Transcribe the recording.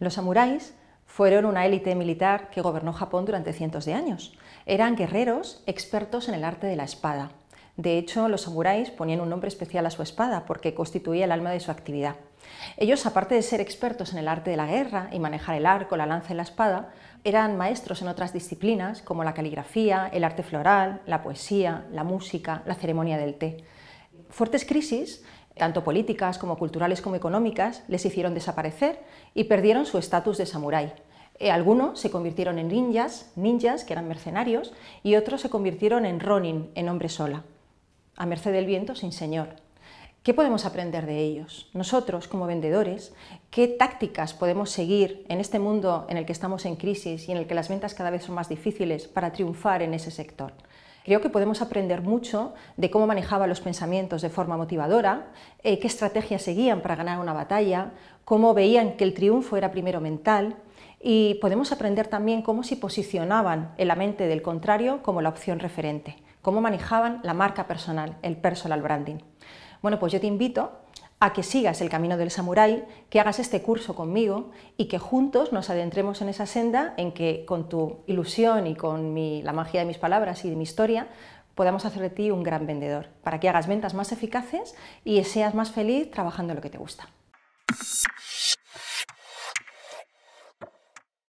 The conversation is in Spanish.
Los samuráis fueron una élite militar que gobernó Japón durante cientos de años. Eran guerreros expertos en el arte de la espada. De hecho, los samuráis ponían un nombre especial a su espada porque constituía el alma de su actividad. Ellos, aparte de ser expertos en el arte de la guerra y manejar el arco, la lanza y la espada, eran maestros en otras disciplinas como la caligrafía, el arte floral, la poesía, la música, la ceremonia del té. Fuertes crisis tanto políticas como culturales como económicas, les hicieron desaparecer y perdieron su estatus de samurái. Eh, algunos se convirtieron en ninjas, ninjas que eran mercenarios, y otros se convirtieron en ronin, en hombre sola, a merced del viento sin señor. ¿Qué podemos aprender de ellos? Nosotros, como vendedores, ¿qué tácticas podemos seguir en este mundo en el que estamos en crisis y en el que las ventas cada vez son más difíciles para triunfar en ese sector? Creo que podemos aprender mucho de cómo manejaba los pensamientos de forma motivadora, eh, qué estrategias seguían para ganar una batalla, cómo veían que el triunfo era primero mental y podemos aprender también cómo se posicionaban en la mente del contrario como la opción referente, cómo manejaban la marca personal, el personal branding. Bueno, pues yo te invito a que sigas el camino del samurái, que hagas este curso conmigo y que juntos nos adentremos en esa senda en que con tu ilusión y con la magia de mis palabras y de mi historia podamos hacer de ti un gran vendedor, para que hagas ventas más eficaces y seas más feliz trabajando lo que te gusta.